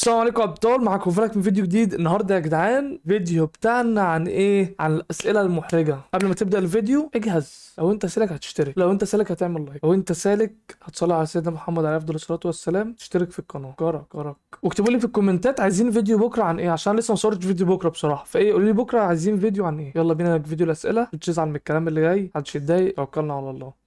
السلام عليكم ابطال معاكم فلك من فيديو جديد النهارده يا جدعان فيديو بتاعنا عن ايه عن الاسئله المحرجه قبل ما تبدا الفيديو اجهز لو انت سالك هتشترك لو انت سالك هتعمل لايك لو انت سالك هتصلي على سيدنا محمد عليه افضل الصلاه والسلام تشترك في القناه جرك جرك واكتبوا لي في الكومنتات عايزين فيديو بكره عن ايه عشان لسه ما صورتش فيديو بكره بصراحه فايه قولوا لي بكره عايزين فيديو عن ايه يلا بينا فيديو الاسئله مش عن الكلام اللي جاي محدش يتضايق توكلنا على الله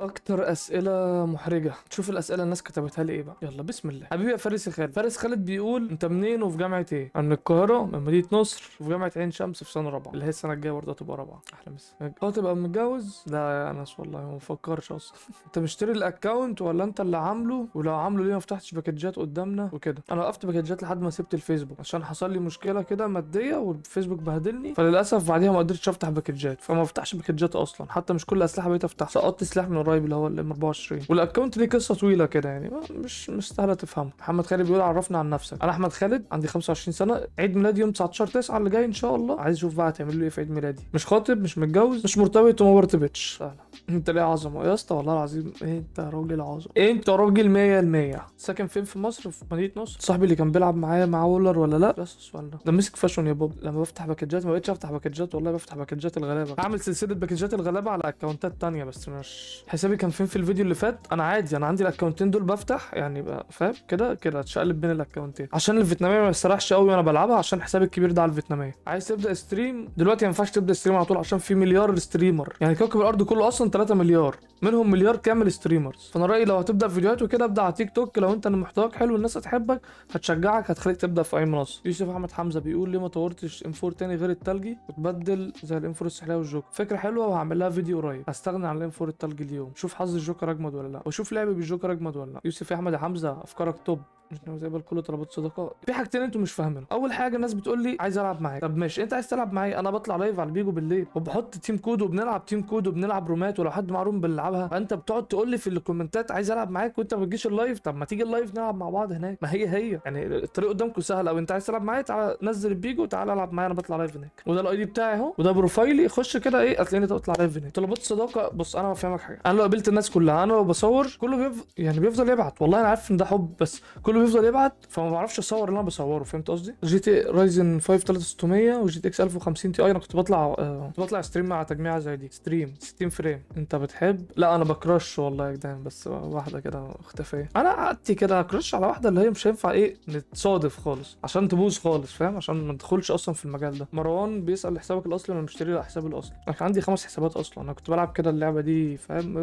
اكتر اسئله محرجه شوف الاسئله الناس كتبتها لي ايه بقى يلا بسم الله حبيبي يا فارس خالد فارس خالد بيقول انت منين وفي جامعه ايه انا من القاهره من مدينه نصر وفي جامعه عين شمس في سنه رابعه اللي هي السنه الجايه برضه هتبقى رابعه احلى مسا اه تبقى متجوز لا يا انس والله ما بفكرش اصلا انت مشتري الاكونت ولا انت اللي عامله ولو عامله ليه ما فتحتش باكجات قدامنا وكده انا وقفت باكجات لحد ما سبت الفيسبوك عشان حصل لي مشكله كده ماديه والفيسبوك بهدلني فللاسف بعديها ما قدرتش افتح باكجات فما بفتحش باكجات اصلا حتى مش كل الاسلحه بقيت افتح سقطت سلاح من قريب اللي هو الام 24 والاكونت ليه قصه طويله كده يعني مش مش سهله تفهمها محمد خالد بيقول عرفنا عن نفسك انا احمد خالد عندي 25 سنه عيد ميلادي يوم 19 9 اللي جاي ان شاء الله عايز اشوف بقى هتعملوا له ايه في عيد ميلادي مش خاطب مش متجوز مش مرتبط وما مرتبطش سهلا انت ليه عظمه يا اسطى والله العظيم انت راجل عظمه انت راجل 100% ساكن فين في مصر في مدينه نصر صاحبي اللي كان بيلعب معايا مع اولر ولا لا بس السؤال ده ده مسك فاشون يا بابا لما بفتح باكجات ما بقتش افتح باكجات والله بفتح باكجات الغلابه هعمل سلسله باكجات الغلابه على اكونتات ثانيه بس مش حسابي كان فين في الفيديو اللي فات انا عادي انا عندي الاكونتين دول بفتح يعني فاهم كده كده اتشقلب بين الاكونتين عشان الفيتناميه ما يستريحش قوي وانا بلعبها عشان حسابي الكبير ده على الفيتناميه عايز تبدا ستريم دلوقتي ما ينفعش تبدا ستريم على طول عشان في مليار ستريمر يعني كوكب الارض كله اصلا 3 مليار منهم مليار كامل ستريمرز فانا رايي لو هتبدا فيديوهات وكده ابدا على تيك توك لو انت محتواك حلو الناس هتحبك هتشجعك هتخليك تبدا في اي منصه يوسف احمد حمزه بيقول ليه ما طورتش انفور تاني غير التلجي وتبدل زي الانفور السحليه والجوكر فكره حلوه وهعمل لها فيديو قريب هستغنى عن الانفور التلجي اليوم منهم شوف حظ الجوكر اجمد ولا لا وشوف لعب بالجوكر اجمد ولا لا يوسف يا احمد يا حمزه افكارك توب مش ناوي اقبل كل طلبات صداقات في حاجتين انتوا مش فاهمينهم اول حاجه الناس بتقول لي عايز العب معاك طب ماشي انت عايز تلعب معايا انا بطلع لايف على البيجو بالليل وبحط تيم كود وبنلعب تيم كود وبنلعب رومات ولو حد معاه روم بنلعبها فانت بتقعد تقول لي في الكومنتات عايز العب معاك وانت ما بتجيش اللايف طب ما تيجي اللايف نلعب مع بعض هناك ما هي هي يعني الطريق قدامكم سهل او انت عايز تلعب معايا تعالى نزل البيجو تعالى العب معايا انا بطلع لايف هناك وده الاي دي بتاعي اهو وده بروفايلي خش كده ايه هتلاقيني بطلع لايف هناك طلبات صداقه بص انا فاهمك حاجه انا لو قابلت الناس كلها انا لو بصور كله بيف... يعني بيفضل يبعت والله انا عارف ان ده حب بس كله بيفضل يبعت فما بعرفش اصور اللي انا بصوره فهمت قصدي جي تي رايزن 5 3600 وجي تي اكس 1050 تي اي انا كنت بطلع آه، كنت بطلع ستريم مع تجميعه زي دي ستريم 60 فريم انت بتحب لا انا بكرش والله يا جدعان بس واحده كده اختفيه انا قعدت كده اكرش على واحده اللي هي مش هينفع ايه نتصادف خالص عشان تبوظ خالص فاهم عشان ما ندخلش اصلا في المجال ده مروان بيسال حسابك الاصلي ولا مشتري له الاصلي انا كان عندي خمس حسابات اصلا انا كنت بلعب كده اللعبه دي فاهم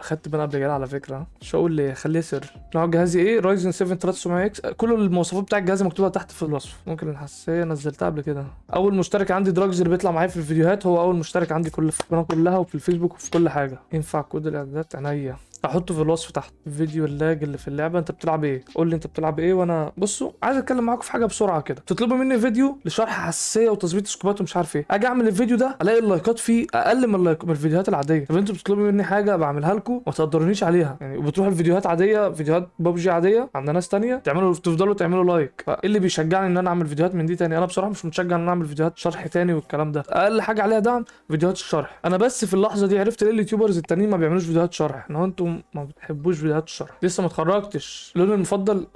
خدت بين قبل جاله على فكره مش هقول ليه خليه سر نوع جهازي ايه رايزن 7 3900 اكس كل المواصفات بتاع الجهاز مكتوبه تحت في الوصف ممكن الحساسيه نزلتها قبل كده اول مشترك عندي دراجز اللي بيطلع معايا في الفيديوهات هو اول مشترك عندي كل في القناه كلها وفي الفيسبوك وفي كل حاجه ينفع كود الاعدادات عينيا هحطه في الوصف تحت فيديو اللاج اللي في اللعبه انت بتلعب ايه قول لي انت بتلعب ايه وانا بصوا عايز اتكلم معاكم في حاجه بسرعه كده تطلبوا مني فيديو لشرح حساسيه وتظبيط سكوبات ومش عارف ايه اجي اعمل الفيديو ده الاقي اللايكات فيه اقل من, اللايك... من الفيديوهات العاديه طب انتوا بتطلبوا مني حاجه بعملها لكم ما تقدرونيش عليها يعني وبتروحوا لفيديوهات عاديه فيديوهات ببجي عاديه عند ناس ثانيه تعملوا تفضلوا تعملوا لايك فايه اه، اللي بيشجعني ان انا اعمل فيديوهات من دي تاني انا بصراحه مش متشجع ان انا اعمل فيديوهات شرح تاني والكلام ده اقل حاجه عليها دعم فيديوهات الشرح انا بس في اللحظه دي عرفت ليه اليوتيوبرز التانيين ما بيعملوش فيديوهات شرح ان هو انتوا ما بتحبوش فيديوهات الشرح لسه ما اتخرجتش لوني المفضل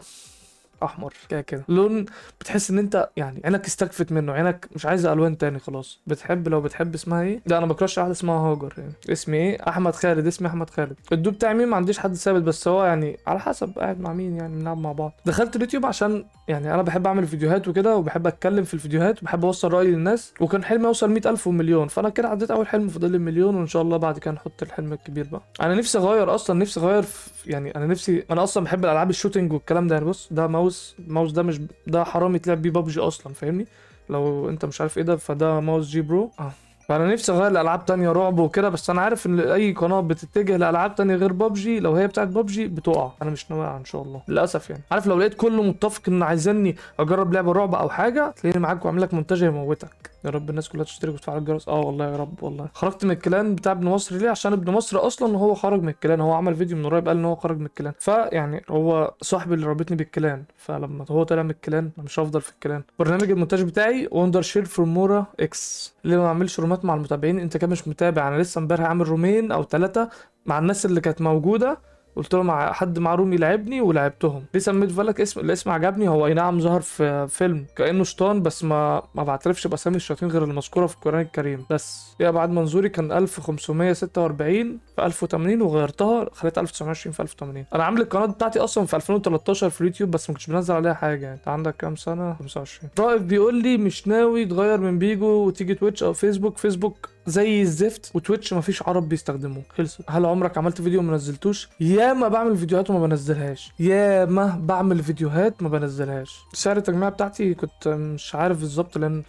احمر كده كده لون بتحس ان انت يعني عينك استكفت منه عينك مش عايزه الوان تاني خلاص بتحب لو بتحب اسمها ايه ده انا بكرش واحده اسمها هاجر يعني اسمي ايه احمد خالد اسمي احمد خالد الدو بتاعي مين ما عنديش حد ثابت بس هو يعني على حسب قاعد مع مين يعني بنلعب مع بعض دخلت اليوتيوب عشان يعني انا بحب اعمل فيديوهات وكده وبحب اتكلم في الفيديوهات وبحب اوصل رايي للناس وكان حلمي اوصل 100000 ومليون فانا كده عديت اول حلم فضل لي مليون وان شاء الله بعد كده نحط الحلم الكبير بقى انا نفسي اغير اصلا نفسي اغير يعني انا نفسي انا اصلا بحب الالعاب الشوتينج والكلام ده يعني بص ده ماوس خالص الماوس ده مش ده حرام يتلعب بيه بابجي اصلا فاهمني لو انت مش عارف ايه ده فده ماوس جي برو اه فانا نفسي اغير لالعاب تانية رعب وكده بس انا عارف ان اي قناه بتتجه لالعاب تانية غير بابجي لو هي بتاعت بابجي بتقع انا مش ناوي ان شاء الله للاسف يعني عارف لو لقيت كله متفق ان عايزني اجرب لعبه رعب او حاجه تلاقيني معاك وعامل لك مونتاج يموتك يا رب الناس كلها تشترك وتفعل الجرس اه والله يا رب والله خرجت من الكلان بتاع ابن مصر ليه عشان ابن مصر اصلا هو خرج من الكلان هو عمل فيديو من قريب قال ان هو خرج من الكلان فيعني هو صاحبي اللي ربطني بالكلان فلما هو طلع من الكلان انا مش هفضل في الكلان برنامج المونتاج بتاعي وندر شير فورمورا اكس ليه ما اعملش رومات مع المتابعين انت كده مش متابع انا لسه امبارح عامل رومين او ثلاثه مع الناس اللي كانت موجوده قلت له مع حد رومي لعبني ولعبتهم ليه سميت فالك اسم الاسم عجبني هو اي نعم ظهر في فيلم كانه شيطان بس ما ما بعترفش باسامي الشياطين غير المذكوره في القران الكريم بس يا بعد منظوري كان 1546 في 1080 وغيرتها خليت 1920 في 1080 انا عامل القناه بتاعتي اصلا في 2013 في اليوتيوب بس ما كنتش بنزل عليها حاجه يعني انت عندك كام سنه 25 رائف بيقول لي مش ناوي تغير من بيجو وتيجي تويتش او فيسبوك فيسبوك زي الزفت وتويتش مفيش عرب بيستخدموه خلصت هل عمرك عملت فيديو ما نزلتوش ياما بعمل فيديوهات وما بنزلهاش ياما بعمل فيديوهات ما بنزلهاش سعر التجميع بتاعتي كنت مش عارف بالظبط لان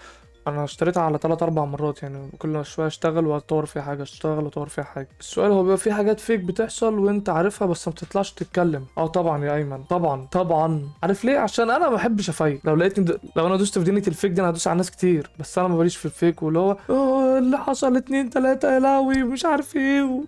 انا اشتريتها على 3 4 مرات يعني كل شويه اشتغل واطور فيها حاجه اشتغل واطور فيها حاجه السؤال هو بيبقى في حاجات فيك بتحصل وانت عارفها بس ما بتطلعش تتكلم اه طبعا يا ايمن طبعا طبعا عارف ليه عشان انا ما بحبش افيك لو لقيتني د... لو انا دوست في دينه الفيك دي انا هدوس على ناس كتير بس انا ما بليش في الفيك واللي هو اللي حصل اتنين تلاته يا لهوي مش عارف ايه و...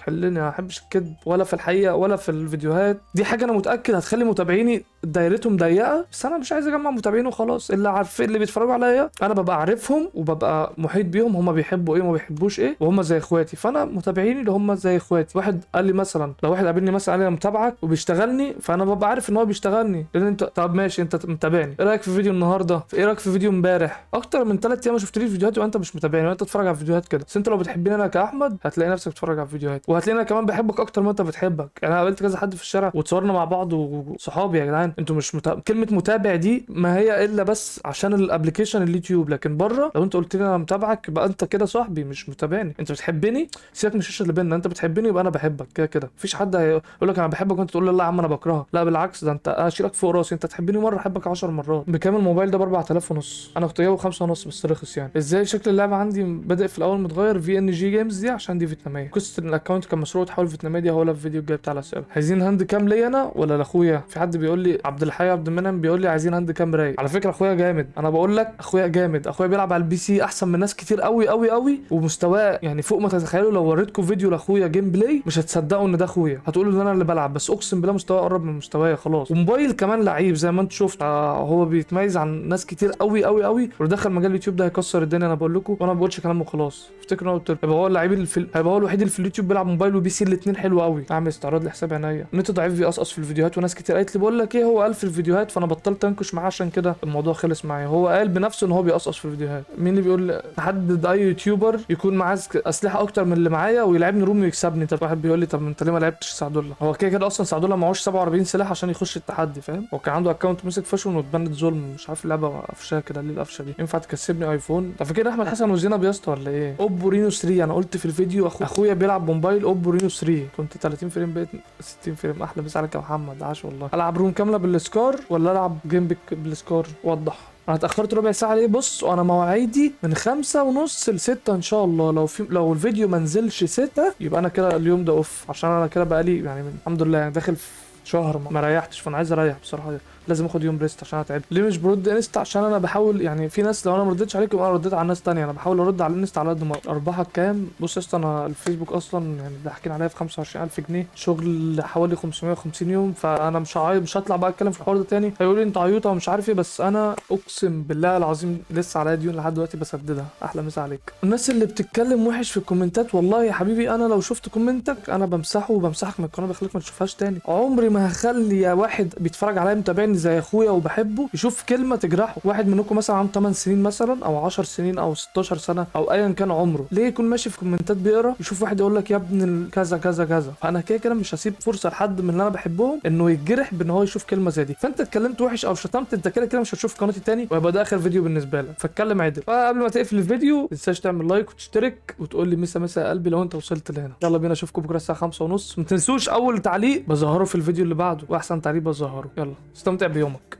حلني ما بحبش الكذب ولا في الحقيقه ولا في الفيديوهات دي حاجه انا متاكد هتخلي متابعيني دايرتهم ضيقه بس انا مش عايز اجمع متابعين وخلاص اللي عارف اللي بيتفرجوا عليا انا ببقى عارفهم وببقى محيط بيهم هما بيحبوا ايه وما بيحبوش ايه وهم زي اخواتي فانا متابعيني اللي هم زي اخواتي واحد قال لي مثلا لو واحد قابلني مثلا قال لي انا متابعك وبيشتغلني فانا ببقى عارف ان هو بيشتغلني لان انت طب ماشي انت متابعني ايه رايك في فيديو النهارده ايه رايك في فيديو امبارح اكتر من 3 ايام ما شفتليش فيديوهات وانت مش متابعني وانت تتفرج على فيديوهات كده بس انت لو بتحبني انا كاحمد هتلاقي نفسك بتتفرج على فيديوهات وهتلاقينا كمان بحبك اكتر ما انت بتحبك يعني انا قابلت كذا حد في الشارع واتصورنا مع بعض وصحابي يا جدعان انتوا مش متابع. كلمه متابع دي ما هي الا بس عشان الابلكيشن اليوتيوب لكن بره لو انت قلت لي انا متابعك يبقى انت كده صاحبي مش متابعني انت بتحبني سيبك من الشاشه اللي بيننا انت بتحبني يبقى انا بحبك كده كده مفيش حد هيقول لك انا بحبك وانت تقول لي لا يا عم انا بكرهك لا بالعكس ده انت اشيلك فوق راسي انت تحبني مره احبك 10 مرات بكام الموبايل ده ب 4000 ونص انا كنت جايبه 5 ونص بس رخص يعني ازاي شكل اللعبه عندي بادئ في الاول متغير في ان جي جيمز دي عشان دي فيتناميه قصه الاكونت كان مشروع تحول فيتناميه دي هقولها في الفيديو الجاي بتاع الاسئله عايزين هاند كام ليا انا ولا لاخويا في حد بيقول لي عبد الحي عبد المنعم بيقول لي عايزين هاند كام رايق على فكره اخويا جامد انا بقول لك اخويا جامد اخويا بيلعب على البي سي احسن من ناس كتير قوي قوي قوي ومستواه يعني فوق ما تتخيلوا لو وريتكم فيديو لاخويا جيم بلاي مش هتصدقوا ان ده اخويا هتقولوا ان انا اللي بلعب بس اقسم بالله مستواه قرب من مستوايا خلاص وموبايل كمان لعيب زي ما انت شفت آه هو بيتميز عن ناس كتير قوي قوي قوي ودخل مجال اليوتيوب ده هيكسر الدنيا انا بقول لكم وانا ما بقولش كلام وخلاص افتكروا انا قلت هيبقى هو اللعيب اللي في هيبقى هو الوحيد اللي في اليوتيوب بيلعب موبايل وبي سي الاثنين حلو قوي اعمل استعراض لحساب عينيا النت ضعيف بيقصقص في الفيديوهات وناس كتير قالت لي بقول لك ايه هو قال في الفيديوهات فانا بطلت انكش معاه عشان كده الموضوع خلص معايا هو قال بنفسه ان هو بيقصقص في الفيديوهات مين اللي بيقول حدد اي يوتيوبر يكون معاه اسلحه اكتر من اللي معايا ويلعبني روم ويكسبني طب واحد بيقول لي طب انت ليه ما لعبتش الله هو كده كده اصلا ما معهوش 47 سلاح عشان يخش التحدي فاهم هو كان عنده اكونت مسك فاشون واتبنت ظلم مش عارف لعبه قفشه كده ليه القفشه دي ينفع تكسبني ايفون طب فاكر احمد حسن وزينب يا اسطى ولا ايه اوبو رينو 3 انا قلت في الفيديو اخويا بيلعب موبايل موبايل اوبو رينو 3 كنت 30 فريم بقيت 60 فريم احلى مساعدك يا محمد عاش والله العب روم كامله بالسكار ولا العب جيم بالسكار وضح انا اتاخرت ربع ساعه ليه بص انا مواعيدي من خمسة ونص لستة ان شاء الله لو في لو الفيديو ما نزلش ستة يبقى انا كده اليوم ده اوف عشان انا كده بقالي يعني الحمد لله يعني داخل في شهر ما ريحتش فانا عايز اريح بصراحه لازم اخد يوم بريست عشان اتعب ليه مش برد انستا عشان انا بحاول يعني في ناس لو انا ما ردتش عليكم انا رديت على ناس ثانيه انا بحاول ارد على الانستا على قد ما ارباحك كام بص يا اسطى انا الفيسبوك اصلا يعني ضاحكين عليا في 25000 جنيه شغل حوالي 550 يوم فانا مش عاي... مش هطلع بقى اتكلم في الحوار ده ثاني هيقول لي انت عيوطه ومش عارف ايه بس انا اقسم بالله العظيم لسه عليا ديون لحد دلوقتي بسددها احلى مسا عليك الناس اللي بتتكلم وحش في الكومنتات والله يا حبيبي انا لو شفت كومنتك انا بمسحه وبمسحك من القناه بخليك ما تشوفهاش تاني عمري ما هخلي واحد بيتفرج عليا متابعني زي اخويا وبحبه يشوف كلمه تجرحه واحد منكم مثلا عنده 8 سنين مثلا او 10 سنين او 16 سنه او ايا كان عمره ليه يكون ماشي في كومنتات بيقرا يشوف واحد يقول لك يا ابن كذا كذا كذا فانا كده كده مش هسيب فرصه لحد من اللي انا بحبهم انه يتجرح بان هو يشوف كلمه زي دي فانت اتكلمت وحش او شتمت انت كده كده مش هتشوف قناتي تاني وهيبقى ده اخر فيديو بالنسبه لك فاتكلم عدل فقبل ما تقفل الفيديو ما تنساش تعمل لايك وتشترك وتقول لي مسا مسا يا قلبي لو انت وصلت لهنا يلا بينا اشوفكم بكره الساعه 5:30 ما تنسوش اول تعليق بظهره في الفيديو الفيديو اللي بعده واحسن تعليق بظهره يلا استمتع بيومك